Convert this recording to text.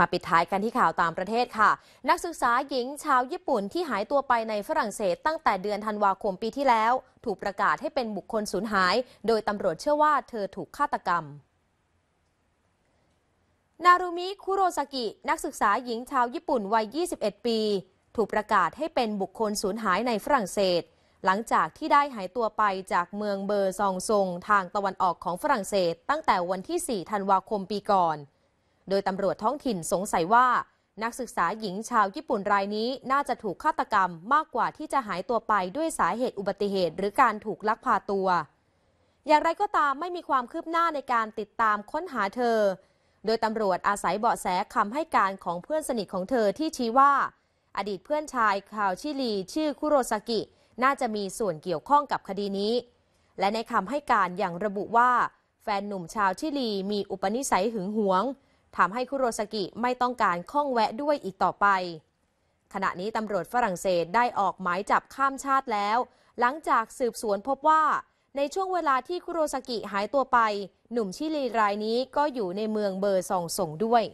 มาปิดท้ายกันที่ข่าวตามประเทศค่ะ นักศึกษาหญิงชาวญี่ปุ่นที่หายตัวไปในฝรั่งเศส ตั้งแต่เดือนธันวาคมปีที่แล้ว ถูกประกาศให้เป็นบุคคลสูญหาย โดยตำรวจเชื่อว่าเธอถูกฆาตกรรม นารุมิคุโรซากินักศึกษาหญิงชาวญี่ปุ่นวัย 21 ปี ถูกประกาศให้เป็นบุคคลสูญหายในฝรั่งเศส หลังจากที่ได้หายตัวไปจากเมืองเบอร์ซองซงทางตะวันออกของฝรั่งเศส ตั้งแต่วันที่ 4 ธันวาคมปีก่อนโดยตำรวจท้องถิ่นสงสัยว่า นักศึกษาหญิงชาวญี่ปุ่นรายนี้น่าจะถูกฆาตกรรมมากกว่าที่จะหายตัวไปด้วยสาเหตุอุบัติเหตุ หรือการถูกลักพาตัว อย่างไรก็ตามไม่มีความคืบหน้าในการติดตามค้นหาเธอ โดยตำรวจอาศัยเบาะแสคำให้การของเพื่อนสนิทของเธอที่ชี้ว่า อดีตเพื่อนชายคาวชิลีชื่อคุโรสากิ น่าจะมีส่วนเกี่ยวข้องกับคดีนี้ และในคำให้การอย่างระบุว่า แฟนหนุ่มชาวชิลีมีอุปนิสัยหึงหวงทำให้คุโรสกิไม่ต้องการข้องแวะด้วยอีกต่อไป ขณะนี้ตำรวจฝรั่งเศสได้ออกหมายจับข้ามชาติแล้ว หลังจากสืบสวนพบว่า ในช่วงเวลาที่คุโรสกิหายตัวไป หนุ่มชิลีรายนี้ก็อยู่ในเมืองเบอร์ซองส่งด้วย